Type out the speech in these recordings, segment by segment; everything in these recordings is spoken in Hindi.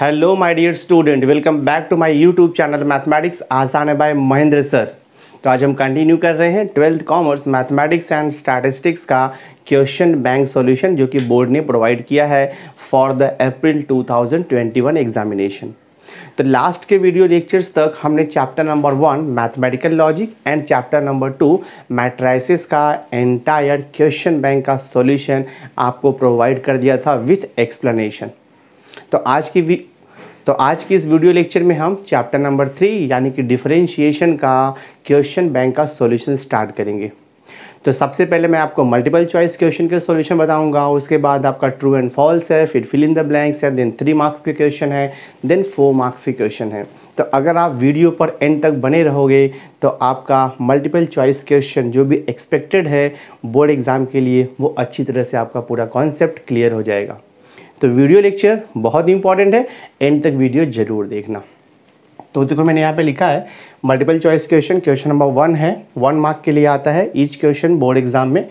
hello my dear student welcome back to my YouTube channel mathematics आसान है बाय महेंद्र सर तो आज हम कंटिन्यू कर रहे हैं twelfth commerce mathematics and statistics का क्वेश्चन बैंक सॉल्यूशन जो कि बोर्ड ने प्रोवाइड किया है फॉर द अप्रैल 2021 एग्जामिनेशन तो लास्ट के वीडियो लेक्चर्स तक हमने chapter number one mathematical logic and chapter number two matrices का एंटायर क्वेश्चन बैंक का सोल्यूशन आपको प्रोवाइड कर दिया था विथ एक्सप्लेनेशन तो आज की तो आज की इस वीडियो लेक्चर में हम चैप्टर नंबर थ्री यानी कि डिफ्रेंशिएशन का क्वेश्चन बैंक का सॉल्यूशन स्टार्ट करेंगे तो सबसे पहले मैं आपको मल्टीपल चॉइस क्वेश्चन के सॉल्यूशन बताऊंगा उसके बाद आपका ट्रू एंड फॉल्स है फिर फिल इन द ब्लैंक्स है देन थ्री मार्क्स के क्वेश्चन है देन फोर मार्क्स के क्वेश्चन है तो अगर आप वीडियो पर एंड तक बने रहोगे तो आपका मल्टीपल चॉइस क्वेश्चन जो भी एक्सपेक्टेड है बोर्ड एग्ज़ाम के लिए वो अच्छी तरह से आपका पूरा कॉन्सेप्ट क्लियर हो जाएगा तो वीडियो लेक्चर बहुत इंपॉर्टेंट है एंड तक वीडियो ज़रूर देखना तो देखो मैंने यहाँ पे लिखा है multiple choice question question number one है वन मार्क के लिए आता है ईच क्वेश्चन बोर्ड एग्जाम में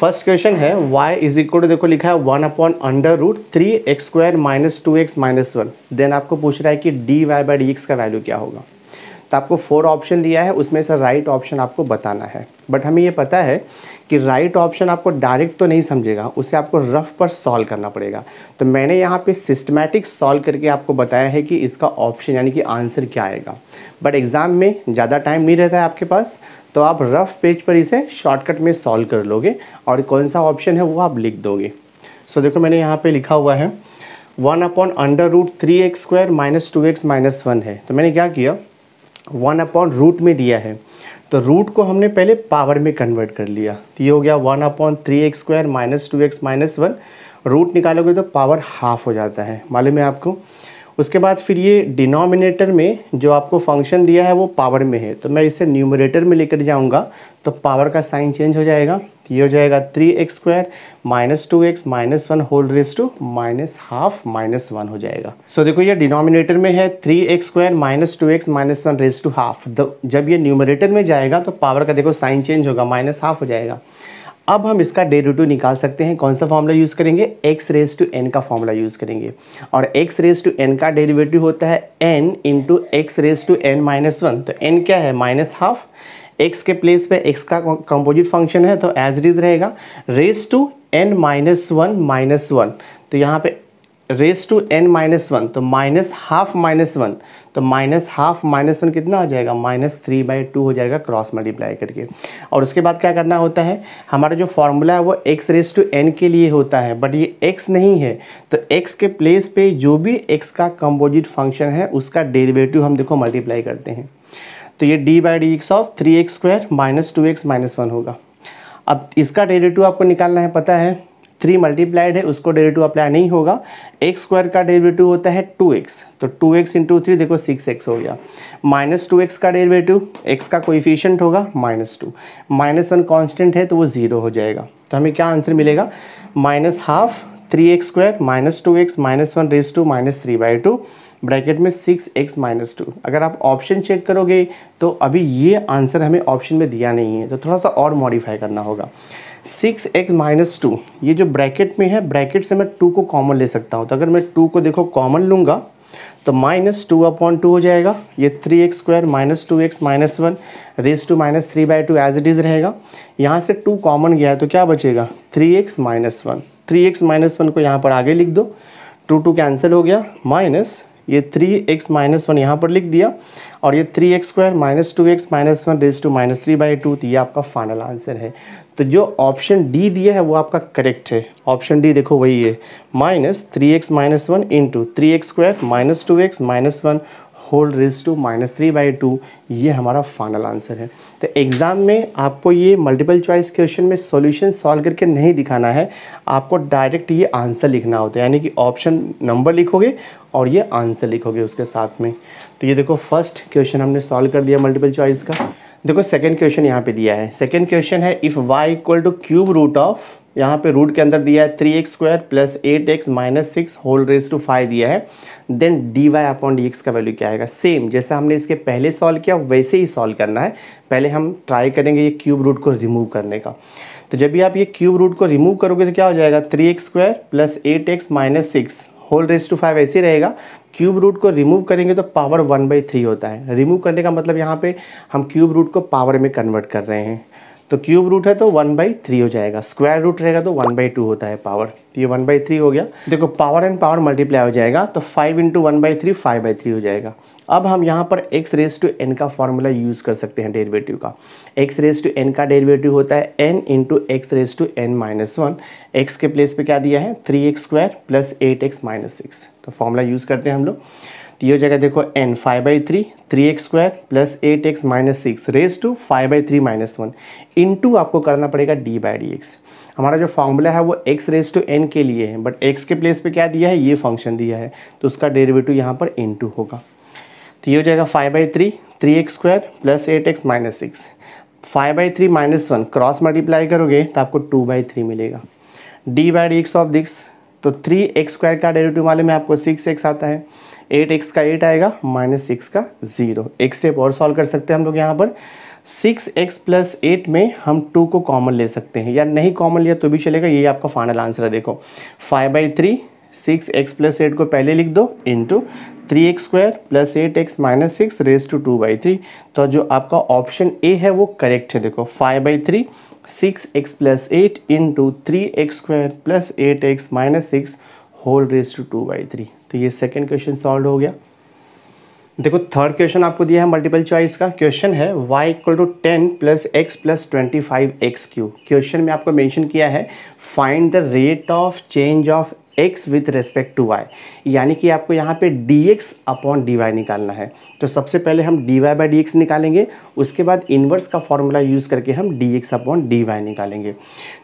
फर्स्ट क्वेश्चन है y इज इक्वल टू देखो लिखा है one upon under root three x square minus two x minus one then आपको पूछ रहा है कि D Y by D x का वैल्यू क्या होगा तो आपको फोर ऑप्शन दिया है उसमें से राइट ऑप्शन आपको बताना है बट हमें ये पता है कि राइट ऑप्शन आपको डायरेक्ट तो नहीं समझेगा उसे आपको रफ पर सॉल्व करना पड़ेगा तो मैंने यहाँ पे सिस्टमैटिक सॉल्व करके आपको बताया है कि इसका ऑप्शन यानी कि आंसर क्या आएगा बट एग्ज़ाम में ज़्यादा टाइम नहीं रहता है आपके पास तो आप रफ पेज पर इसे शॉर्टकट में सॉल्व कर लोगे और कौन सा ऑप्शन है वो आप लिख दोगे सो so, देखो मैंने यहाँ पर लिखा हुआ है one upon under root three x square minus two x minus one है तो मैंने क्या किया वन अपॉन रूट में दिया है तो रूट को हमने पहले पावर में कन्वर्ट कर लिया तो ये हो गया one upon three x square minus two x minus one root निकालोगे तो पावर हाफ हो जाता है मालूम है आपको उसके बाद फिर ये डिनोमिनेटर में जो आपको फंक्शन दिया है वो पावर में है तो मैं इसे न्यूमरेटर में लेकर जाऊँगा तो पावर का साइन चेंज हो जाएगा ये हो जाएगा three x square minus two x minus one whole raise to minus half minus one हो जाएगा सो so, देखो ये डिनोमिनेटर में है three x square minus two x minus one raise to half जब ये न्यूमरेटर में जाएगा तो पावर का देखो साइन चेंज होगा माइनस हाफ हो जाएगा अब हम इसका डेरिवेटिव निकाल सकते हैं कौन सा फॉर्मूला यूज़ करेंगे एक्स रेस टू एन का फॉर्मूला यूज़ करेंगे और एक्स रेस टू एन का डेरिवेटिव होता है N into x raise to N minus one तो एन क्या है माइनस हाफ एक्स के प्लेस पे एक्स का कंपोजिट फंक्शन है तो एज इज रहेगा raise to N minus one minus one तो यहाँ पे raise to N minus one तो माइनस हाफ माइनस वन तो माइनस हाफ माइनस वन कितना हो जाएगा माइनस थ्री बाई टू हो जाएगा क्रॉस मल्टीप्लाई करके और उसके बाद क्या करना होता है हमारा जो फॉर्मूला है वो एक्स रेस टू एन के लिए होता है बट ये एक्स नहीं है तो एक्स के प्लेस पे जो भी एक्स का कंपोजिट फंक्शन है उसका डेरिवेटिव हम देखो मल्टीप्लाई करते हैं तो ये D by D x of three x square minus two x minus one होगा अब इसका डेरिवेटिव आपको निकालना है पता है थ्री मल्टीप्लाइड है उसको डेरिवेटिव अप्लाई नहीं होगा एक्स स्क्वायर का डेरिवेटिव होता है टू एक्स तो टू एक्स इंटू थ्री देखो सिक्स एक्स हो गया माइनस टू एक्स का डेरिवेटिव एक्स का कोइफिशियंट होगा minus two minus one constant है तो वो ज़ीरो हो जाएगा तो हमें क्या आंसर मिलेगा minus half three x square minus two x minus one raise to minus three by two bracket में सिक्स एक्स माइनस टू अगर आप ऑप्शन चेक करोगे तो अभी ये आंसर हमें ऑप्शन में दिया नहीं है तो थोड़ा सा और मॉडिफाई करना होगा सिक्स एक्स माइनस टू ये जो ब्रैकेट में है ब्रैकेट से मैं टू को कॉमन ले सकता हूँ तो अगर मैं टू को देखो कॉमन लूँगा तो माइनस टू अपॉन टू हो जाएगा ये three x square minus two x minus one raise to minus three by two as it is रहेगा यहाँ से टू कॉमन गया है तो क्या बचेगा three x minus one three x minus one को यहाँ पर आगे लिख दो टू टू कैंसिल हो गया माइनस ये थ्री एक्स माइनस वन यहाँ पर लिख दिया और ये three x square minus two x minus one raise two minus three by two तो ये आपका फाइनल आंसर है तो जो ऑप्शन डी दिया है वो आपका करेक्ट है ऑप्शन डी देखो वही है minus three x minus one into three x square minus two x minus one whole raise two minus three by two ये हमारा फाइनल आंसर है तो एग्ज़ाम में आपको ये मल्टीपल चॉइस क्वेश्चन में सॉल्यूशन सॉल्व करके नहीं दिखाना है आपको डायरेक्ट ये आंसर लिखना होता है यानी कि ऑप्शन नंबर लिखोगे और ये आंसर लिखोगे उसके साथ में तो ये देखो फर्स्ट क्वेश्चन हमने सॉल्व कर दिया मल्टीपल चॉइस का देखो सेकंड क्वेश्चन यहाँ पे दिया है सेकंड क्वेश्चन है if y equal to cube root of यहाँ पे रूट के अंदर दिया है three x square plus eight x minus six whole raise two five दिया है then d y upon d x का वैल्यू क्या आएगा सेम जैसा हमने इसके पहले सॉल्व किया वैसे ही सॉल्व करना है पहले हम ट्राई करेंगे ये क्यूब रूट को रिमूव करने का तो जब भी आप ये क्यूब रूट को रिमूव करोगे तो क्या हो जाएगा three x square plus eight x minus six whole raise two five ऐसे रहेगा क्यूब रूट को रिमूव करेंगे तो पावर वन बाई थ्री होता है रिमूव करने का मतलब यहाँ पे हम क्यूब रूट को पावर में कन्वर्ट कर रहे हैं तो क्यूब रूट है तो वन बाई थ्री हो जाएगा स्क्वायर रूट रहेगा तो वन बाई टू होता है पावर ये वन बाई थ्री हो गया देखो पावर एंड पावर मल्टीप्लाई हो जाएगा तो five into one by three five by three हो जाएगा अब हम यहाँ पर एक्स रेस टू एन का फॉर्मूला यूज़ कर सकते हैं डेरिवेटिव का एक्स रेस टू एन का डेरिवेटिव होता है N into x raise to N minus one x के प्लेस पे क्या दिया है three x square plus eight x minus six तो फॉर्मूला यूज़ करते हैं हम लोग तो ये जगह देखो n five by three three x square plus eight x minus six raise two five by three minus one into आपको करना पड़ेगा डी बाई डी एक्स हमारा जो फॉर्मूला है वो एक्स रेस टू एन के लिए है बट एक्स के प्लेस पे क्या दिया है ये फंक्शन दिया है तो उसका डेरिवेटिव यहाँ पर इन टू होगा तो ये हो जाएगा five by three three x square plus eight x minus six five by three minus one cross multiply करोगे तो आपको टू बाई थ्री मिलेगा d by D x of दिक्स तो थ्री एक्स स्क्वायर का डेरेटिव मालूम है आपको सिक्स एक्स आता है एट एक्स का एट आएगा माइनस सिक्स का ज़ीरो एक स्टेप और सॉल्व कर सकते हैं हम लोग यहाँ पर सिक्स एक्स प्लस एट में हम टू को कॉमन ले सकते हैं या नहीं कॉमन लिया तो भी चलेगा ये आपका फाइनल आंसर है देखो five by three six x plus eight को पहले लिख दो into three x square plus eight x minus six raise two two by three तो जो आपका ऑप्शन ए है वो करेक्ट है देखो five by three six x plus eight two three x square plus eight x minus six whole raise two two by three तो ये सेकेंड क्वेश्चन सॉल्व हो गया देखो थर्ड क्वेश्चन आपको दिया है मल्टीपल चॉइस का क्वेश्चन है y equal to ten plus x plus twenty five x cube question में आपको मेंशन किया है find the rate of change of x with respect to y यानी कि आपको यहाँ पे d x upon d y निकालना है तो सबसे पहले हम d Y by D x निकालेंगे उसके बाद इन्वर्स का फॉर्मूला यूज़ करके हम d x upon d y निकालेंगे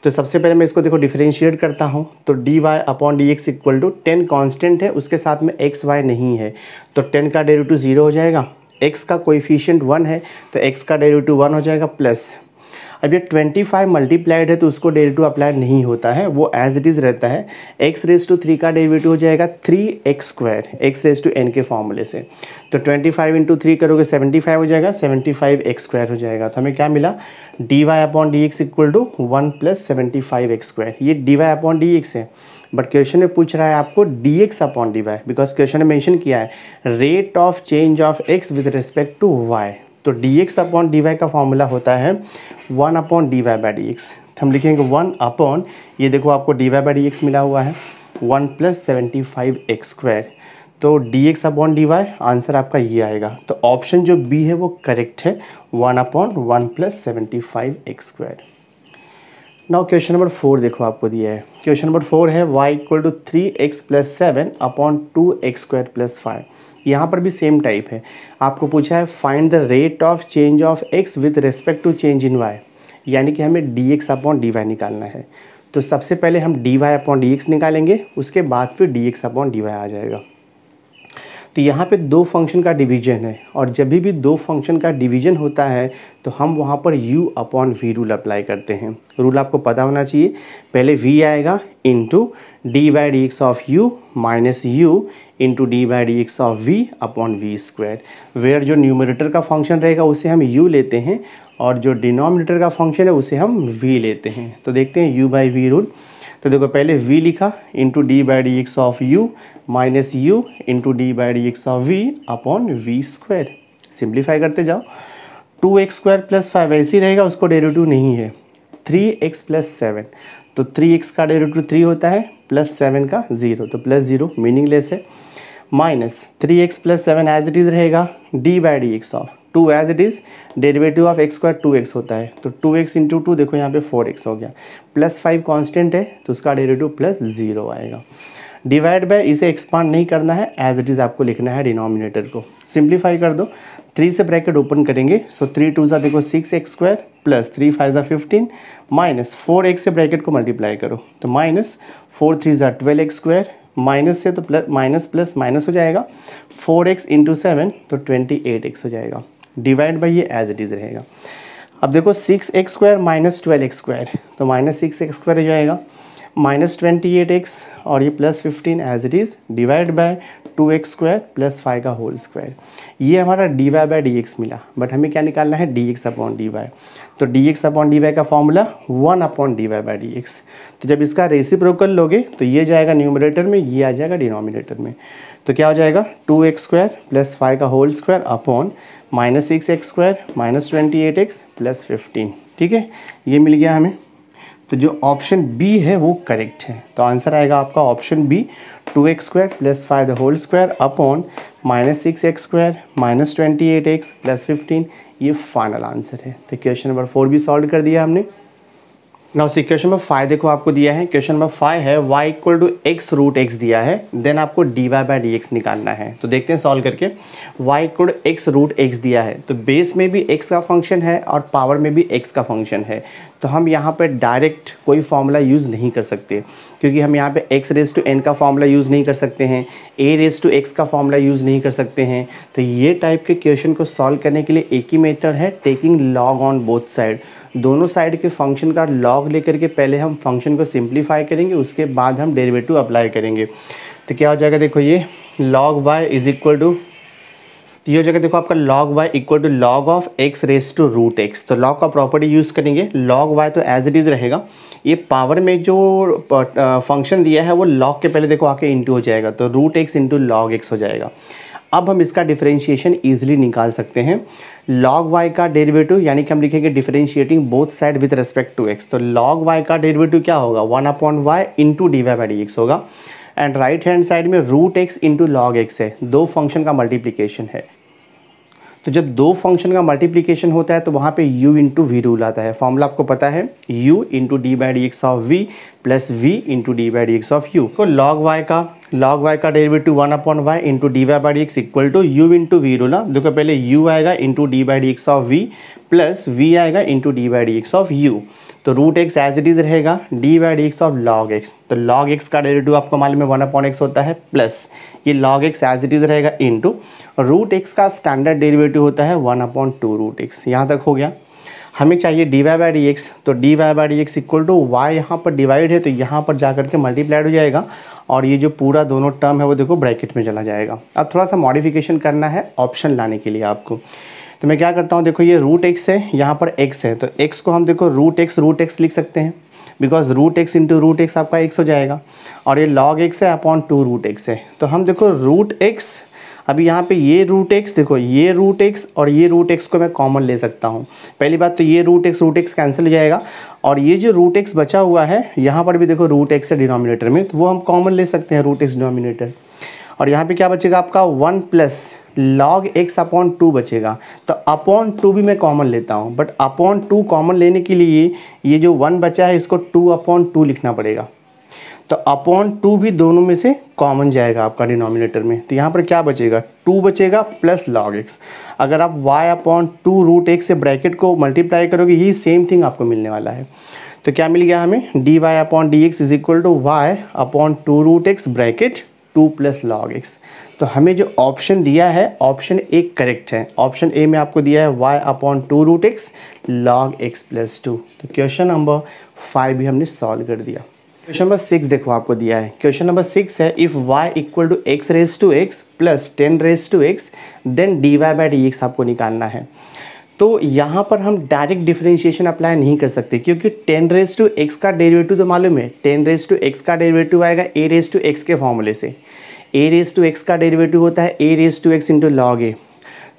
तो सबसे पहले मैं इसको देखो डिफ्रेंशिएट करता हूँ तो d y upon d x equal to ten constant है उसके साथ में एक्स वाई नहीं है तो टेन का डेरिवेटिव ज़ीरो हो जाएगा एक्स का कोइफिशियंट वन है तो एक्स का डेरिवेटिव वन हो जाएगा प्लस अब ये ट्वेंटी फाइव मल्टीप्लाइड है तो उसको टू अप्लाई नहीं होता है वो एज इट इज़ रहता है एक्स रेस टू थ्री का डेरिवेटिव हो जाएगा three x square x raise to n के फॉर्मूले से तो ट्वेंटी फाइव इंटू थ्री करोगे सेवेंटी फाइव हो जाएगा सेवेंटी फाइव एक्स स्क्वायर हो जाएगा तो हमें क्या मिला d y upon d x equal to one plus seventy five x square ये d y upon d x है बट क्वेश्चन में पूछ रहा है आपको d x upon d y because question ने मैंशन किया है rate of change of x with respect to y तो d x upon d y का फॉर्मूला होता है one upon d Y by D x हम लिखेंगे वन अपॉन ये देखो आपको d Y by D x मिला हुआ है one plus seventy five x square तो d x upon d y answer आपका ये आएगा तो ऑप्शन जो बी है वो करेक्ट है one upon one plus seventy five x square now question number four देखो आपको दिया है क्वेश्चन नंबर फोर है y equal to three x plus seven upon two x square plus five यहाँ पर भी सेम टाइप है आपको पूछा है find the rate of change of x with respect to change in y यानी कि हमें d x upon d y निकालना है तो सबसे पहले हम d y upon d x निकालेंगे उसके बाद फिर d x upon d y आ जाएगा तो यहाँ पे दो फंक्शन का डिवीजन है और जब भी दो फंक्शन का डिवीजन होता है तो हम वहाँ पर u upon v rule apply करते हैं रूल आपको पता होना चाहिए पहले v आएगा into d by D x of u minus u into d by D x of v upon v square where जो न्यूमिनेटर का फंक्शन रहेगा उसे हम यू लेते हैं और जो डिनोमिनेटर का फंक्शन है उसे हम वी लेते हैं तो देखते हैं यू बाई वी रूल तो देखो पहले वी लिखा into d by D x of u minus u into d by D x of v upon v square simplify करते जाओ two x square plus five ऐसे रहेगा उसको डेरेटिव नहीं है थ्री एक्स प्लस सेवन तो थ्री एक्स का डेरेटिव थ्री होता है प्लस सेवन का ज़ीरो तो प्लस ज़ीरो मीनिंगलेस है minus three x plus seven as it is रहेगा d by D x of two as it is derivative of x square two x होता है तो टू एक्स इंटू टू देखो यहाँ पे फोर एक्स हो गया प्लस फाइव कॉन्स्टेंट है तो उसका डेरिवेटिव प्लस जीरो आएगा डिवाइड बाय इसे एक्सपांड नहीं करना है एज इट इज़ आपको लिखना है डिनोमिनेटर को सिंप्लीफाई कर दो थ्री से ब्रैकेट ओपन करेंगे सो थ्री टू ज़ा देखो six x square plus three five ज़ा फिफ्टीन माइनस फोर एक्स से ब्रैकेट को मल्टीप्लाई करो तो माइनस फोर थ्री ज़ा ट्वेल्व एक्स स्क्वायर माइनस से तो प्लस माइनस प्लस माइनस हो जाएगा फोर एक्स इंटू सेवन तो ट्वेंटी एट एक्स हो जाएगा डिवाइड बाई ये एज इट इज़ रहेगा अब देखो six x square minus twelve x square तो माइनस सिक्स एक्स स्क्वायर हो जाएगा माइनस ट्वेंटी एट एक्स और ये plus fifteen as it is divide by two x square plus five का होल स्क्वायर ये हमारा d Y by D x मिला बट हमें क्या निकालना है d x upon d y तो d x upon d y का formula one upon d Y by D x तो जब इसका रेसिप्रोकल लोगे तो ये जाएगा न्यूमिनेटर में ये आ जाएगा डिनोमिनेटर में तो क्या हो जाएगा two x square plus five का whole square upon minus six x square minus twenty eight x plus fifteen ठीक है ये मिल गया हमें तो जो ऑप्शन बी है वो करेक्ट है तो आंसर आएगा आपका option B two x square plus five the whole square upon minus six x square minus twenty eight x plus fifteen ये फाइनल आंसर है तो क्वेश्चन नंबर फोर भी सॉल्व कर दिया हमने ना उसी क्वेश्चन नंबर फाइव देखो आपको दिया है क्वेश्चन नंबर फाइव है y equal to x root x दिया है देन आपको d Y by D x निकालना है तो देखते हैं सॉल्व करके y equal to x root x दिया है तो बेस में भी एक्स का फंक्शन है और पावर में भी एक्स का फंक्शन है तो हम यहाँ पर डायरेक्ट कोई फार्मूला यूज़ नहीं कर सकते क्योंकि हम यहाँ पे एक्स रेस टू एन का फार्मूला यूज़ नहीं कर सकते हैं ए रेस टू एक्स का फार्मूला यूज़ नहीं कर सकते हैं तो ये टाइप के क्वेश्चन को सॉल्व करने के लिए एक ही मेथड है taking log on both side दोनों साइड के फंक्शन का लॉग लेकर के पहले हम फंक्शन को सिंप्लीफाई करेंगे उसके बाद हम डेरिवेटिव अप्लाई करेंगे तो क्या हो जाएगा देखो ये log y is equal to तो ये जगह देखो आपका log y equal to log of x raise to root x तो लॉग का प्रॉपर्टी यूज़ करेंगे लॉग वाई तो एज इट इज़ रहेगा ये पावर में जो फंक्शन दिया है वो लॉग के पहले देखो आके इंटू हो जाएगा तो root x into log x हो जाएगा अब हम इसका डिफरेंशिएशन ईजिली निकाल सकते हैं लॉग वाई का डेरिवेटिव यानी कि हम लिखेंगे differentiating both side with respect to x तो लॉग वाई का डेरिवेटिव क्या होगा one upon y into d Y by D x होगा एंड राइट हैंड साइड में root x into log x है दो फंक्शन का मल्टीप्लीकेशन है तो जब दो फंक्शन का मल्टीप्लीकेशन होता है तो वहाँ पे u इंटू वी रूल आता है फॉर्मूला आपको पता है u into d by D x of v plus v into d by D x of u को लॉग वाई का लॉग वाई का derivative one upon y into d Y by D x equal to u into v रूला देखो पहले यू आएगा into d by D x of v plus v आएगा into d by D x of u तो root x as it is रहेगा d by D x of log x तो लॉग एक्स का डेरिवेटिव आपको मालूम है वन अपॉन एक्स होता है प्लस ये log x as it is रहेगा इंटू रूट एक्स का स्टैंडर्ड डेरिवेटिव होता है one upon two root x यहाँ तक हो गया हमें चाहिए d Y by D x तो d Y by D x equal to y यहाँ पर डिवाइड है तो यहाँ पर जा के मल्टीप्लाइड हो जाएगा और ये जो पूरा दोनों टर्म है वो देखो ब्रैकेट में चला जाएगा अब थोड़ा सा मॉडिफिकेशन करना है ऑप्शन लाने के लिए आपको तो मैं क्या करता हूँ देखो ये रूट एक्स है यहाँ पर एक्स है तो एक्स को हम देखो रूट एक्स रूट एक्स लिख सकते हैं because root x into root x आपका एक्स हो जाएगा और ये लॉग एक्स है अपॉन टू रूट एक्स है तो हम देखो रूट एक्स अभी यहाँ पे ये रूट एक्स देखो ये रूट एक्स और ये रूट एक्स को मैं कॉमन ले सकता हूँ पहली बात तो ये root x root x cancel हो जाएगा और ये जो रूट एक्स बचा हुआ है यहाँ पर भी देखो रूट एक्स है डिनोमिनेटर में तो वो हम कॉमन ले सकते हैं रूट एक्स डिनोमिनेटर और यहाँ पे क्या बचेगा आपका one plus log x upon two बचेगा तो अपॉन टू भी मैं कॉमन लेता हूँ बट अपॉन टू कॉमन लेने के लिए ये जो वन बचा है इसको टू अपॉन टू लिखना पड़ेगा तो अपॉन टू भी दोनों में से कॉमन जाएगा आपका डिनोमिनेटर में तो यहाँ पर क्या बचेगा टू बचेगा प्लस लॉग एक्स अगर आप y upon two root x से ब्रैकेट को मल्टीप्लाई करोगे यही सेम थिंग आपको मिलने वाला है तो क्या मिल गया हमें d y upon d x is equal to y upon two root x bracket two plus log x तो हमें जो ऑप्शन दिया है ऑप्शन ए करेक्ट है ऑप्शन ए में आपको दिया है y upon two root x log x plus two तो क्वेश्चन नंबर फाइव भी हमने सॉल्व कर दिया क्वेश्चन नंबर सिक्स देखो आपको दिया है क्वेश्चन नंबर सिक्स है if y equal to x raise to x plus ten raise to x then d Y by D x आपको निकालना है तो यहाँ पर हम डायरेक्ट डिफ्रेंशिएशन अप्लाई नहीं कर सकते क्योंकि टेन रेज टू एक्स का डेरिवेटिव तो मालूम है टेन रेज टू एक्स का डेरिवेटिव आएगा ए रेज टू एक्स के फॉर्मूले से ए रेज टू एक्स का डेरिवेटिव होता है a raise to x into log a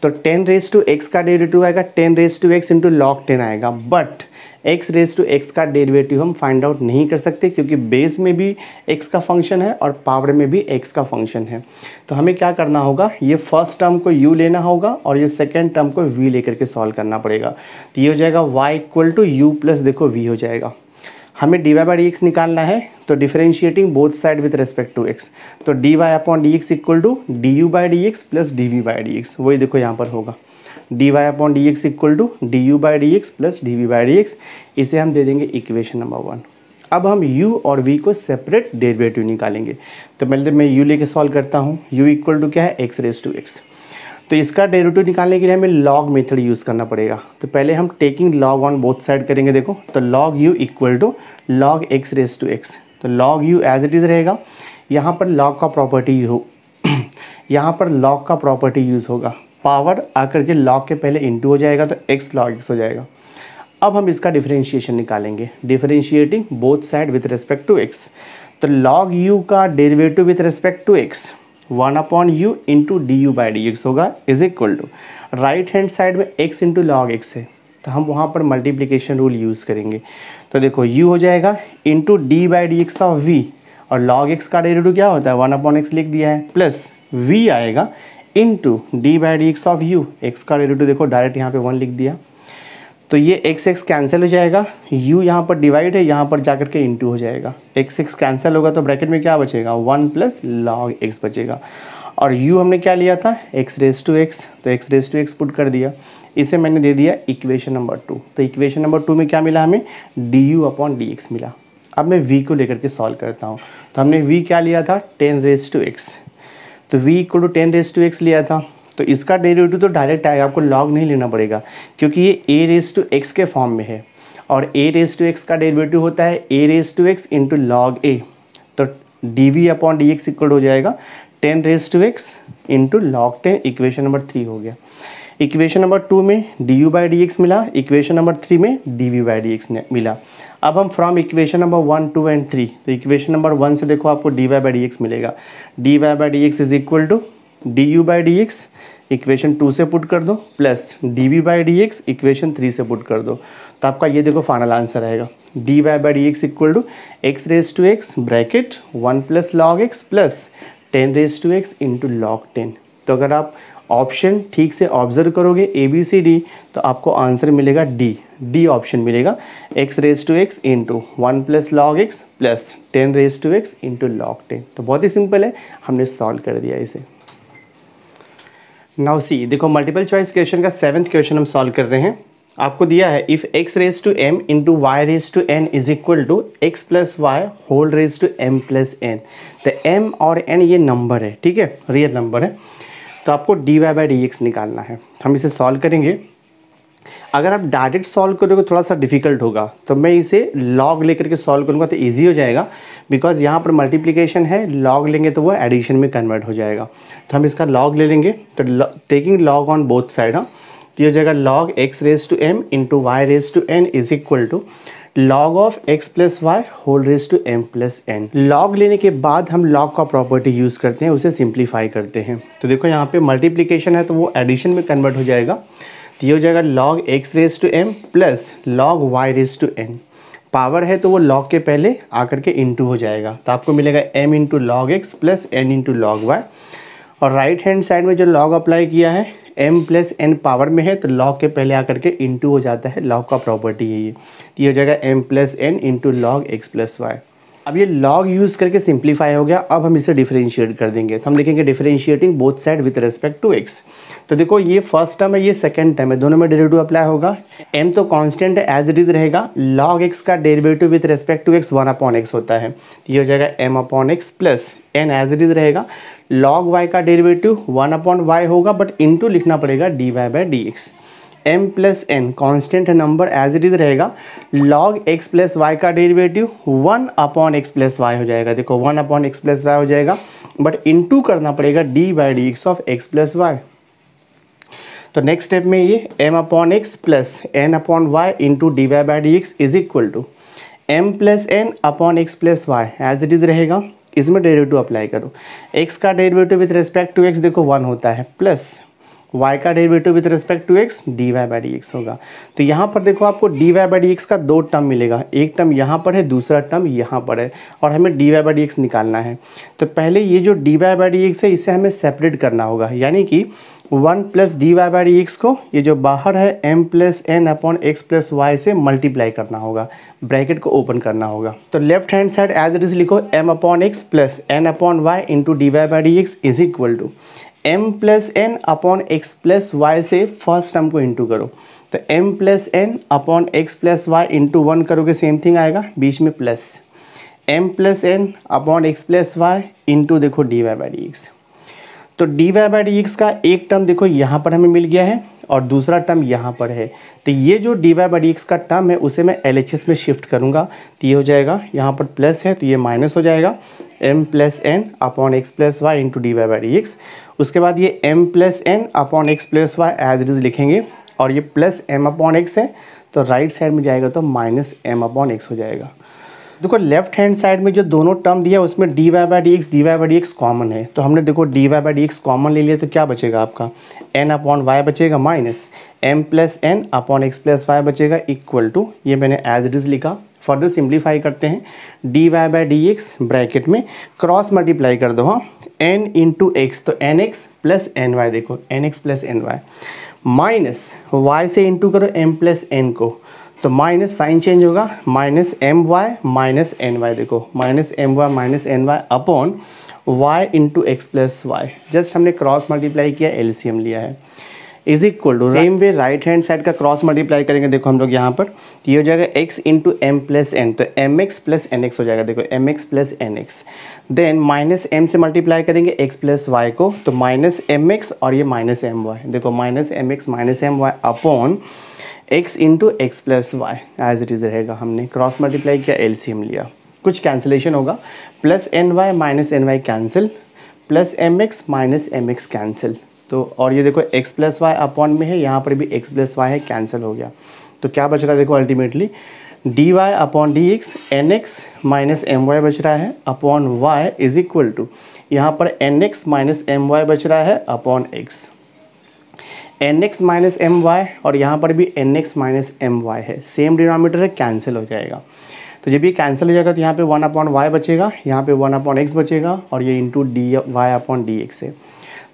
तो टेन रेस टू एक्स का डेरिवेटिव आएगा ten raise to x into log ten आएगा but x raise to x का डेरिवेटिव हम फाइंड आउट नहीं कर सकते क्योंकि बेस में भी एक्स का फंक्शन है और पावर में भी एक्स का फंक्शन है तो हमें क्या करना होगा ये फर्स्ट टर्म को यू लेना होगा और ये सेकेंड टर्म को वी लेकर के सॉल्व करना पड़ेगा तो ये हो जाएगा y equal to u plus देखो वी हो जाएगा हमें d Y by D x निकालना है तो differentiating both side with respect to x तो d y upon d x equal to d u by D x plus d v by D x वही देखो यहाँ पर होगा d y upon d x equal to d u by D x plus d v by D x इसे हम दे देंगे इक्वेशन नंबर वन अब हम u और v को सेपरेट डेरिवेटिव निकालेंगे तो पहले मैं u लेके सॉल्व करता हूँ u इक्वल टू क्या है एक्स रेस टू एक्स तो इसका डेरिवेटिव निकालने के लिए हमें लॉग मेथड यूज़ करना पड़ेगा तो पहले हम taking log on both side करेंगे देखो तो log u equal to log x raise to x तो log u as it is रहेगा यहाँ पर लॉग का प्रॉपर्टी हो यहाँ पर लॉग का प्रॉपर्टी यूज़ होगा पावर आकर के लॉग के पहले इंटू हो जाएगा तो एक्स लॉग एक्स हो जाएगा अब हम इसका डिफरेंशिएशन निकालेंगे differentiating both side with respect to x तो लॉग यू का derivative with respect to x one upon u into d u by D x होगा is equal to right hand side में एक्स इंटू लॉग एक्स है तो हम वहाँ पर मल्टीप्लीकेशन रूल यूज़ करेंगे तो देखो यू हो जाएगा into d by D x of v और लॉग एक्स का डेरिवेटिव क्या होता है वन अपॉन एक्स लिख दिया है प्लस वी आएगा into d by D x of u x का डेरिवेटिव देखो डायरेक्ट यहाँ पे वन लिख दिया तो ये एक्स एक्स कैंसिल हो जाएगा यू यहाँ पर डिवाइड है यहाँ पर जा के इंटू हो जाएगा एक्स एक्स कैंसिल होगा तो ब्रैकेट में क्या बचेगा वन प्लस लॉग एक्स बचेगा और यू हमने क्या लिया था एक्स रेस टू एक्स तो x raise to x put कर दिया इसे मैंने दे दिया इक्वेशन नंबर टू तो इक्वेशन नंबर टू में क्या मिला हमें d u upon d x मिला अब मैं वी को लेकर के सॉल्व करता हूँ तो हमने वी क्या लिया था टेन रेस टू एक्स तो v equal to ten raise to x लिया था तो इसका डेरिवेटिव तो डायरेक्ट आएगा आपको लॉग नहीं लेना पड़ेगा क्योंकि ये ए रेस टू एक्स के फॉर्म में है और ए रेस टू एक्स का डेरिवेटिव होता है a raise to x into log a तो d v upon d x equal हो जाएगा ten raise to x into log ten equation number three हो गया इक्वेशन नंबर टू में d u by D x मिला इक्वेशन नंबर थ्री में d v by D x मिला अब हम from equation number one two and three तो इक्वेशन नंबर वन से देखो आपको d Y by D x मिलेगा d Y by D x is equal to d u by D x equation two से पुट कर दो plus d v by D x equation three से पुट कर दो तो आपका ये देखो फाइनल आंसर आएगा d Y by D x equal to x raise to x bracket one plus log x plus ten raise to x into log ten तो अगर आप ऑप्शन ठीक से ऑब्जर्व करोगे ए बी सी डी तो आपको आंसर मिलेगा डी डी ऑप्शन मिलेगा x raise to x into one plus log x plus ten raise to x into log ten तो बहुत ही सिंपल है हमने सॉल्व कर दिया इसे नाउ सी देखो मल्टीपल चॉइस क्वेश्चन का सेवन्थ क्वेश्चन हम सॉल्व कर रहे हैं आपको दिया है if x raise to m into y raise to n is equal to x plus y whole raise to m plus n तो एम और एन ये नंबर है ठीक है रियल नंबर है तो आपको d Y by D x निकालना है हम इसे सॉल्व करेंगे अगर आप डायरेक्ट सॉल्व करोगे थोड़ा सा डिफिकल्ट होगा तो मैं इसे लॉग लेकर के सॉल्व करूँगा तो ईजी हो जाएगा बिकॉज यहाँ पर मल्टीप्लीकेशन है लॉग लेंगे तो वो एडिशन में कन्वर्ट हो जाएगा तो हम इसका लॉग ले लेंगे तो taking log on both side हाँ तो ये हो जाएगा log x raise to m into y raise to n is equal to log of x plus y whole raise to m plus n log लेने के बाद हम लॉग का प्रॉपर्टी यूज़ करते हैं उसे सिंप्लीफाई करते हैं तो देखो यहाँ पे मल्टीप्लिकेशन है तो वो एडिशन में कन्वर्ट हो जाएगा तो ये हो जाएगा log x raise to m plus log y raise to n power है तो वो लॉग के पहले आकर के इंटू हो जाएगा तो आपको मिलेगा m into log x plus n into log y और राइट हैंड साइड में जो लॉग अप्लाई किया है एम प्लस एन पावर में है तो लॉग के पहले आकर के इंटू हो जाता है लॉग का प्रॉपर्टी है ये तो ये हो जाएगा m plus n into log x plus y अब ये लॉग यूज़ करके सिंप्लीफाई हो गया अब हम इसे डिफरेंशिएट कर देंगे तो हम लिखेंगे differentiating both side with respect to x तो देखो ये फर्स्ट टर्म है ये सेकंड टर्म है दोनों में डेरिवेटिव अप्लाई होगा एम तो कांस्टेंट है एज इट इज़ रहेगा लॉग एक्स का derivative with respect to x one upon x होता है तो ये हो जाएगा m upon x plus n as it is रहेगा लॉग वाई का डेरेवेटिव वन अपॉन वाई होगा बट टू लिखना पड़ेगा d Y by D x m plus n constant number as it is रहेगा लॉग एक्स प्लस वाई का derivative one upon x plus y हो जाएगा देखो one upon x plus y हो जाएगा बट इनटू करना पड़ेगा d by D x of x plus y तो नेक्स्ट स्टेप में ये m upon x plus n upon y into d Y by D x is equal to m plus n upon x plus y as it is रहेगा इसमें डेरिवेटिव अप्लाई करो एक्स का derivative with respect to x देखो वन होता है प्लस y का derivative with respect to x d Y by D x होगा तो यहाँ पर देखो आपको d Y by D x का दो टर्म मिलेगा एक टर्म यहाँ पर है दूसरा टर्म यहाँ पर है और हमें d Y by D x निकालना है तो पहले ये जो d Y by D x है इसे हमें सेपरेट करना होगा यानी कि one plus d Y by D x को ये जो बाहर है m plus n upon x plus y से मल्टीप्लाई करना होगा ब्रैकेट को ओपन करना होगा तो left hand side as it is लिखो m upon x plus n upon y into d Y by D x is equal to m plus n upon x plus y से फर्स्ट टर्म को इंटू करो तो m plus n upon x plus y into one करोगे सेम थिंग आएगा बीच में plus m plus n upon x plus y into देखो d Y by D x तो d Y by D x का एक टर्म देखो यहाँ पर हमें मिल गया है और दूसरा टर्म यहाँ पर है तो ये जो d Y by D x का टर्म है उसे मैं एल एच एस में शिफ्ट करूँगा तो ये हो जाएगा यहाँ पर प्लस है तो ये माइनस हो जाएगा m plus n upon x plus y into d Y by D x उसके बाद ये m plus n upon x plus y as it is लिखेंगे और ये प्लस एम अपॉन एक्स है तो राइट साइड में जाएगा तो माइनस एम अपॉन एक्स हो जाएगा देखो लेफ्ट हैंड साइड में जो दोनों टर्म दिया उसमें d Y by D x d Y by D x common है तो हमने देखो d Y by D x common ले लिया तो क्या बचेगा आपका एन अपॉन वाई बचेगा minus m plus n upon x plus y बचेगा इक्वल टू ये मैंने एज इट इज़ लिखा फर्दर सिंप्लीफाई करते हैं d Y by D x bracket में क्रॉस मल्टीप्लाई कर दो हाँ एन इंटू एक्स तो n x plus n y देखो n x plus n y minus y से इंटू करो एम प्लस एन को तो माइनस साइन चेंज होगा minus m y minus n y देखो minus m y minus n y upon y into x plus y just हमने क्रॉस मल्टीप्लाई किया एलसीएम लिया है is equal to same way right hand side का क्रॉस मल्टीप्लाई करेंगे देखो हम लोग यहाँ पर तो ये हो जाएगा x into m plus n तो m x plus n x हो जाएगा देखो m x plus n x then minus m से मल्टीप्लाई करेंगे x प्लस वाई को तो माइनस एम एक्स और ये माइनस एम वाई देखो minus m x minus m y upon x into x plus y as it is रहेगा हमने क्रॉस मल्टीप्लाई किया एम लिया कुछ कैंसिलेशन होगा plus n y minus n y cancel plus m x minus m x cancel तो और ये देखो एक्स प्लस वाई अपॉन में है यहाँ पर भी एक्स प्लस वाई है कैंसिल हो गया तो क्या बच रहा है देखो ultimately d y upon d x n x minus m y बच रहा है upon y is equal to यहाँ पर n x minus m y बच रहा है upon x n x minus m y और यहाँ पर भी n x minus m y है सेम डिनोमीटर है कैंसिल हो जाएगा तो जब ये कैंसिल हो जाएगा तो यहाँ पे वन अपॉन वाई बचेगा यहाँ पे वन अपॉन एक्स बचेगा और ये into d y upon d x है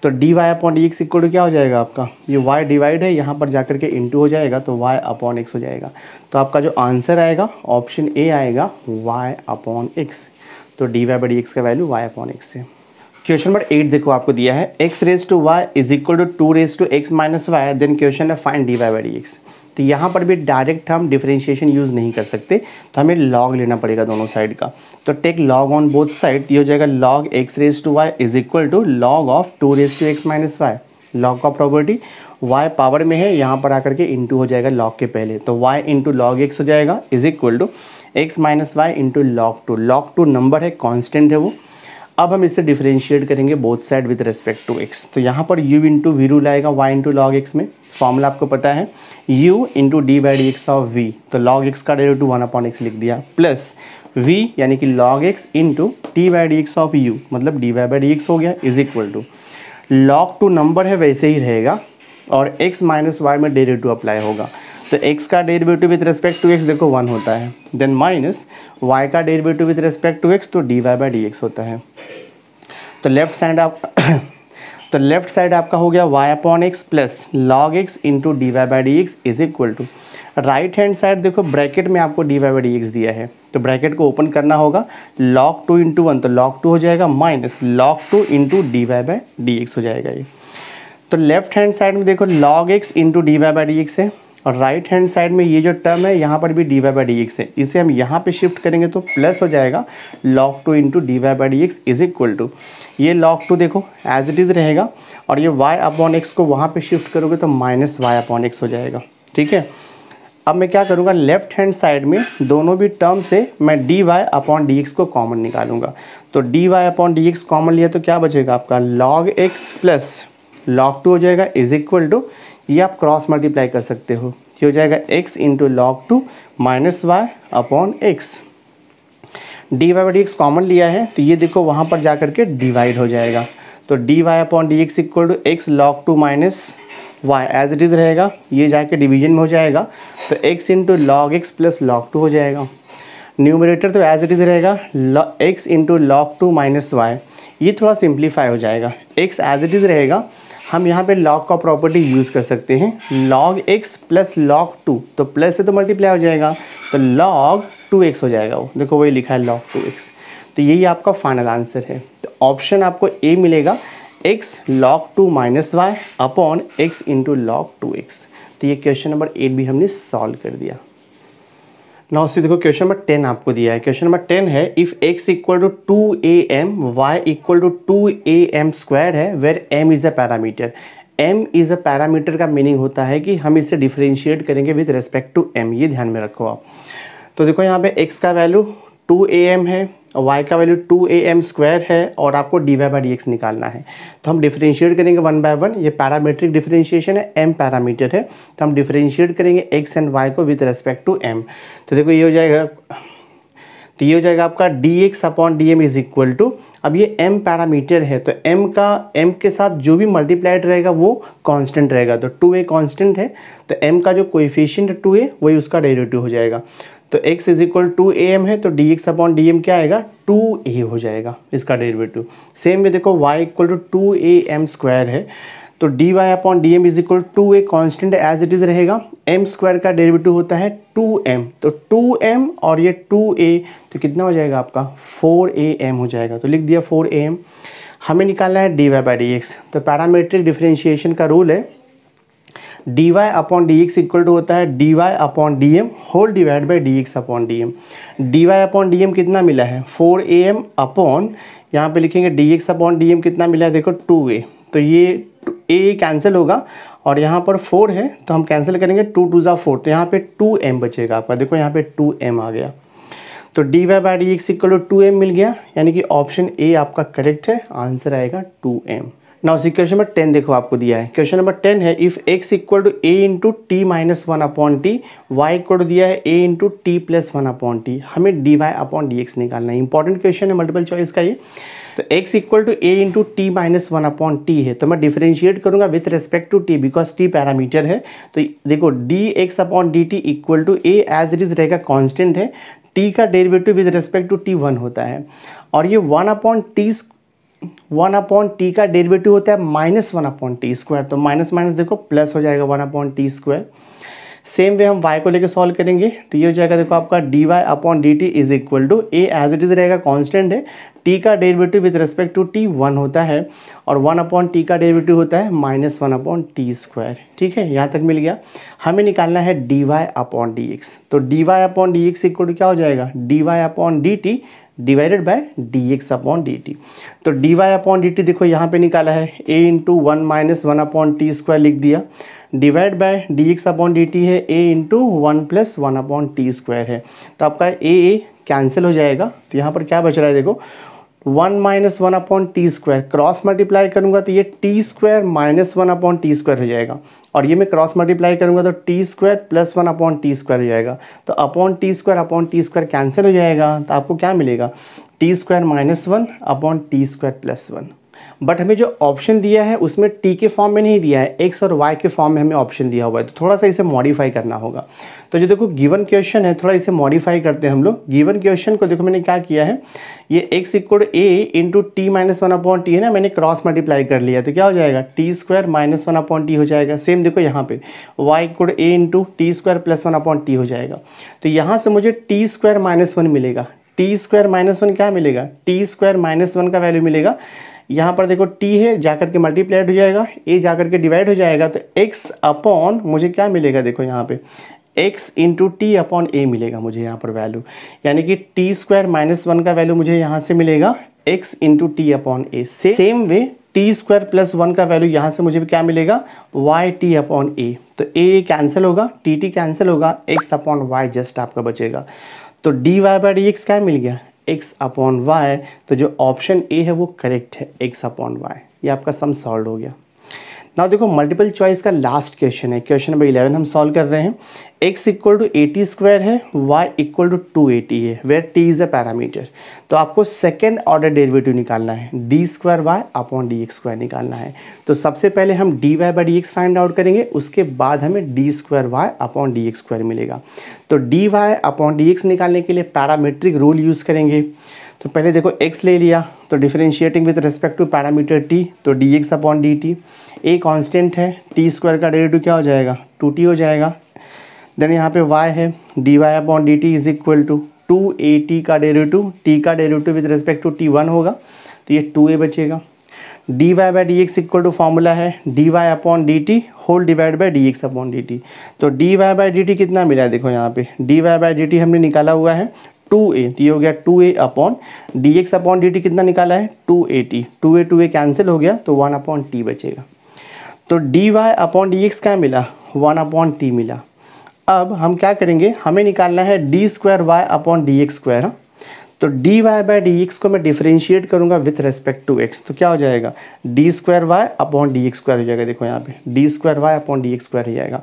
तो d y upon d x equal to क्या हो जाएगा आपका ये वाई डिवाइड है यहाँ पर जाकर के इंटू हो जाएगा तो वाई अपॉन एक्स हो जाएगा तो आपका जो आंसर आएगा ऑप्शन ए आएगा वाई अपॉन एक्स तो d Y by D x का वैल्यू वाई अपॉन एक्स है क्वेश्चन नंबर एट देखो आपको दिया है x raise to y is equal to two raise to x minus y then question है find d Y by D x तो यहाँ पर भी डायरेक्ट हम डिफ्रेंशिएशन यूज़ नहीं कर सकते तो हमें लॉग लेना पड़ेगा दोनों साइड का तो take log on both side ये हो जाएगा log x raise to y is equal to log of two raise to x minus y log का प्रॉपर्टी y पावर में है यहाँ पर आकर के इंटू हो जाएगा लॉग के पहले तो y इंटू लॉग एक्स हो जाएगा is equal to x minus y into log two log two number है कॉन्स्टेंट है वो अब हम इसे डिफ्रेंशिएट करेंगे both side with respect to x तो यहाँ पर यू इंटू वी रूल आएगा वाई इंटू लॉग एक्स में फॉर्मूला आपको पता है u into d by D x of v तो लॉग एक्स का डेरिवेटिव वन अपॉन एक्स लिख दिया प्लस वी यानी कि log x into d by D x of u मतलब d Y by D x हो गया is equal to log two number है वैसे ही रहेगा और एक्स माइनस वाई में डेरेटिव अप्लाई होगा तो x का derivative with respect to x देखो वन होता है देन माइनस y का derivative with respect to x तो d Y by D x होता है तो लेफ्ट साइड आप तो लेफ्ट साइड आपका हो गया y upon x plus log x into d Y by D x is equal to right hand side देखो ब्रैकेट में आपको d Y by D x दिया है तो ब्रैकेट को ओपन करना होगा लॉग टू इंटू वन तो लॉग टू हो जाएगा minus log two into d Y by D x हो जाएगा ये तो लेफ्ट हैंड साइड में देखो log x into d Y by D x है और राइट हैंड साइड में ये जो टर्म है यहाँ पर भी d Y by D x है इसे हम यहाँ पे शिफ्ट करेंगे तो प्लस हो जाएगा log two into d Y by D x is equal to ये लॉक टू देखो एज इट इज़ रहेगा और ये वाई अपॉन एक्स को वहाँ पे शिफ्ट करोगे तो माइनस वाई अपॉन एक्स हो जाएगा ठीक है अब मैं क्या करूँगा लेफ्ट हैंड साइड में दोनों भी टर्म से मैं d y upon d x को कॉमन निकालूंगा तो d y upon d x common लिया तो क्या बचेगा आपका log x plus log two हो जाएगा इज इक्वल टू ये आप क्रॉस मल्टीप्लाई कर सकते हो ये हो जाएगा x into log two minus y upon x d Y by D x common लिया है तो ये देखो वहाँ पर जा करके डिवाइड हो जाएगा तो d y upon d x equal to x log two minus y as it is रहेगा ये जाके डिवीजन में हो जाएगा तो x into log x plus log two हो जाएगा न्यूमरेटर तो एज इट इज़ रहेगा x into log two minus y ये थोड़ा सिंप्लीफाई हो जाएगा एक्स एज इट इज़ रहेगा हम यहाँ पे लॉग का प्रॉपर्टी यूज़ कर सकते हैं log x plus log two तो प्लस से तो मल्टीप्लाई हो जाएगा तो लॉग टू एक्स हो जाएगा वो देखो वही लिखा है लॉग टू एक्स तो यही आपका फाइनल आंसर है तो ऑप्शन आपको ए मिलेगा x log two minus y upon x into log two x तो ये क्वेश्चन नंबर एट भी हमने सॉल्व कर दिया नाउ सी देखो क्वेश्चन नंबर टेन आपको दिया है क्वेश्चन नंबर टेन है if x equal to two a m y equal to two a m square है where m is a parameter m is a parameter का मीनिंग होता है कि हम इसे डिफ्रेंशिएट करेंगे विथ रेस्पेक्ट टू एम ये ध्यान में रखो आप तो देखो यहाँ पे एक्स का वैल्यू टू ए एम है y का value two a m square है और आपको d Y by D x निकालना है तो हम डिफ्रेंशिएट करेंगे वन बाय वन ये पैरामीट्रिक डिफ्रेंशिएशन है एम पैरामीटर है तो हम डिफ्रेंशिएट करेंगे एक्स एंड वाई को विथ रेस्पेक्ट टू एम तो देखो ये हो जाएगा तो ये हो जाएगा आपका d x upon d m is equal to अब ये m पैरामीटर है तो m का m के साथ जो भी मल्टीप्लाइड रहेगा वो कांस्टेंट रहेगा तो 2a कांस्टेंट है तो m का जो टू 2a वही उसका डेरिवेटिव हो जाएगा तो x is equal to a m है तो d x upon d m क्या आएगा टू ए हो जाएगा इसका डेरिवेटिव सेम में देखो y equal to two a m square है तो d y upon d m is equal to a constant as it is रहेगा एम स्क्वायर का डेरिवेटिव होता है टू एम तो टू एम और ये टू ए तो कितना हो जाएगा आपका फोर ए एम हो जाएगा तो लिख दिया फोर ए एम हमें निकालना है d Y by D x तो पैरामेट्रिक डिफ्रेंशिएशन का रूल है d y upon d x equal to होता है d y upon d m whole divide by D x upon d m d y upon d m कितना मिला है फोर ए एम अपॉन यहाँ पे लिखेंगे d x upon d m कितना मिला है देखो टू ए तो ये ए कैंसिल होगा और यहाँ पर फोर है तो हम कैंसिल करेंगे टू टू ज़ा फोर तो यहाँ पे टू एम बचेगा आपका देखो यहाँ पे टू एम आ गया तो d Y by D x equal to two m मिल गया यानी कि ऑप्शन ए आपका करेक्ट है आंसर आएगा टू एम ना उसी क्वेश्चन नंबर टेन देखो आपको दिया है क्वेश्चन नंबर टेन है if x equal to a into t minus one upon t y equal to दिया है a into t plus one upon t हमें d y upon d x निकालना है इंपॉर्टेंट क्वेश्चन है मल्टीपल चॉइस का ये तो x equal to a into t minus one upon t है तो मैं डिफ्रेंशिएट करूंगा with respect to t because t parameter है तो देखो d x upon d t equal to a as it is रहेगा कॉन्स्टेंट है टी का derivative with respect to t one होता है और ये one upon t one upon t का डेरिवेटिव होता है minus one upon t square तो माइनस माइनस देखो प्लस हो जाएगा one upon t square same way हम y को लेकर सॉल्व करेंगे तो ये हो जाएगा देखो आपका dy y upon d t is equal to a as it is रहेगा कॉन्स्टेंट है t का derivative with respect to t one होता है और वन अपॉन टी का डेरिवेटिव होता है minus one upon t square ठीक है यहाँ तक मिल गया हमें निकालना है dy वाई अपॉन डी तो dy y upon d equal to क्या हो जाएगा dy y upon d t divided by d x upon d t तो d y upon d t देखो यहाँ पे निकाला है a into one minus one upon t square लिख दिया divide by d x upon d t है a into one plus one upon t square है तो आपका ए ए कैंसिल हो जाएगा तो यहाँ पर क्या बच रहा है देखो one minus one upon t square cross multiply करूंगा तो ये t square minus one upon t square हो जाएगा और ये मैं क्रॉस मल्टीप्लाई करूंगा तो t square plus one upon t square हो जाएगा तो upon t square upon t square cancel हो जाएगा तो आपको क्या मिलेगा t square minus one upon t square plus one but हमें जो ऑप्शन दिया है उसमें टी के फॉर्म में नहीं दिया है एक्स और वाई के फॉर्म में हमें ऑप्शन दिया हुआ है तो थोड़ा सा इसे मॉडिफाई करना होगा तो जो देखो गिवन क्वेश्चन है थोड़ा इसे मॉडिफाई करते हैं हम लोग गिवन क्वेश्चन को देखो मैंने क्या किया है ये x equal a into t minus one upon t है ना मैंने क्रॉस मल्टीप्लाई कर लिया तो क्या हो जाएगा t square minus one upon t हो जाएगा सेम देखो यहाँ पे y equal a into t square plus one upon t हो जाएगा तो यहाँ से मुझे टी स्क्वायर माइनस वन मिलेगा टी स्क्वायर माइनस वन क्या मिलेगा टी स्क्वायर माइनस वन का वैल्यू मिलेगा यहाँ पर देखो टी है जाकर के मल्टीप्लाइड हो जाएगा ए जाकर के डिवाइड हो जाएगा तो एक्स अपॉन मुझे क्या मिलेगा देखो यहाँ पे x into t upon a मिलेगा मुझे यहाँ पर वैल्यू यानी कि टी स्क्वायर माइनस वन का वैल्यू मुझे यहाँ से मिलेगा x into t upon a same way t square plus one का वैल्यू यहाँ से मुझे क्या मिलेगा वाई टी अपॉन ए तो ए कैंसिल होगा टी टी कैंसिल होगा x अपॉन वाई जस्ट आपका बचेगा तो d Y by D x क्या मिल गया एक्स अपॉन वाई तो जो ऑप्शन ए है वो करेक्ट है एक्स अपॉन वाई ये आपका सम सॉल्व हो गया ना देखो मल्टीपल चॉइस का लास्ट क्वेश्चन है क्वेश्चन नंबर इलेवन हम सॉल्व कर रहे हैं x equal to a t square है y equal to two a t है where t is a parameter तो आपको सेकेंड ऑर्डर डेरिवेटिव निकालना है d square y upon d x square निकालना है तो सबसे पहले हम d Y by D x find out करेंगे उसके बाद हमें d square y upon d x square मिलेगा तो d y upon d x निकालने के लिए पैरामीट्रिक रूल यूज़ करेंगे तो पहले देखो x ले लिया तो differentiating with respect to parameter t तो d x upon d t a constant है टी स्क्वायर का डेरेटिव क्या हो जाएगा टू टी हो जाएगा देन यहाँ पे y है d y upon d t is equal to two a t का डेरेटिव t का derivative with respect to t one होगा तो ये टू ए बचेगा d Y by D x equal to formula है d y upon d t whole divide by D x upon d t तो d Y by d t कितना मिला है देखो यहाँ पे d Y by d T हमने निकाला हुआ है टू ए तो ये हो गया two a upon d x upon d t कितना निकाला है two a t two a two a cancel हो गया तो वन अपॉन टी बचेगा तो d y upon d x क्या मिला वन अपॉन टी मिला अब हम क्या करेंगे हमें निकालना है d square y upon d x square तो d Y by D x को मैं डिफ्रेंशिएट करूंगा विथ रेस्पेक्ट टू एक्स तो क्या हो जाएगा d square y upon d x square हो जाएगा देखो यहाँ पे d square y upon d x square हो जाएगा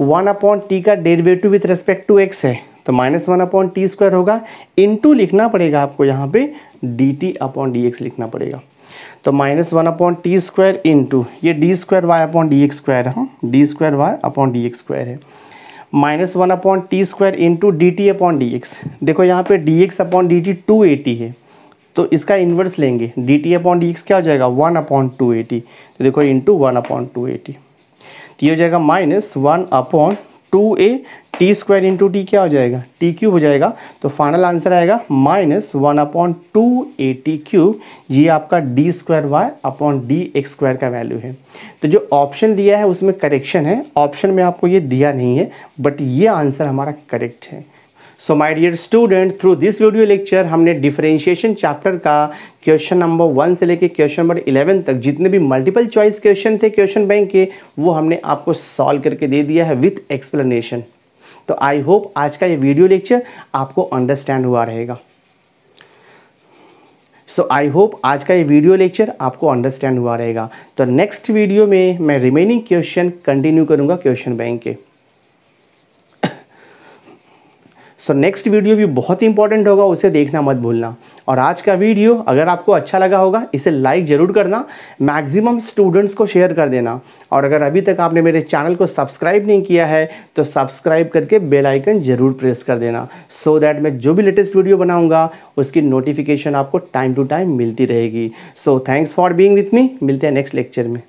वन अपॉन टी का derivative with respect to x है तो minus one upon t square होगा इंटू लिखना पड़ेगा आपको यहाँ पे d t upon d x लिखना पड़ेगा तो minus one upon t square into ये d square y upon d x square है हाँ, d square y upon d x square है minus one upon t square into d t upon d x देखो यहाँ पे d x upon d t two a t है तो इसका इन्वर्स लेंगे d t upon d x क्या हो जाएगा वन अपॉन टू एटी तो देखो into one upon two a t तो ये हो जाएगा minus one upon two a t square into t क्या हो जाएगा टी क्यूब हो जाएगा तो फाइनल आंसर आएगा minus one upon two a t cube ये आपका d square y upon d x square का वैल्यू है तो जो ऑप्शन दिया है उसमें करेक्शन है ऑप्शन में आपको ये दिया नहीं है बट ये आंसर हमारा करेक्ट है so my dear student through this video lecture हमने डिफरेंशिएशन चैप्टर का क्वेश्चन नंबर वन से लेके क्वेश्चन नंबर इलेवन तक जितने भी मल्टीपल चॉइस क्वेश्चन थे क्वेश्चन बैंक के वो हमने आपको सॉल्व करके दे दिया है विथ एक्सप्लेनेशन तो आई होप आज का ये वीडियो लेक्चर आपको अंडरस्टैंड हुआ रहेगा सो आई होप आज का ये वीडियो लेक्चर आपको अंडरस्टैंड हुआ रहेगा तो नेक्स्ट वीडियो में मैं रिमेनिंग क्वेश्चन कंटिन्यू करूँगा क्वेश्चन बैंक के सो नेक्स्ट वीडियो भी बहुत ही इंपॉर्टेंट होगा उसे देखना मत भूलना और आज का वीडियो अगर आपको अच्छा लगा होगा इसे लाइक ज़रूर करना मैक्सिमम स्टूडेंट्स को शेयर कर देना और अगर अभी तक आपने मेरे चैनल को सब्सक्राइब नहीं किया है तो सब्सक्राइब करके बेल आइकन ज़रूर प्रेस कर देना सो so दैट मैं जो भी लेटेस्ट वीडियो बनाऊँगा उसकी नोटिफिकेशन आपको टाइम टू टाइम मिलती रहेगी so thanks for being with me मिलते हैं नेक्स्ट लेक्चर में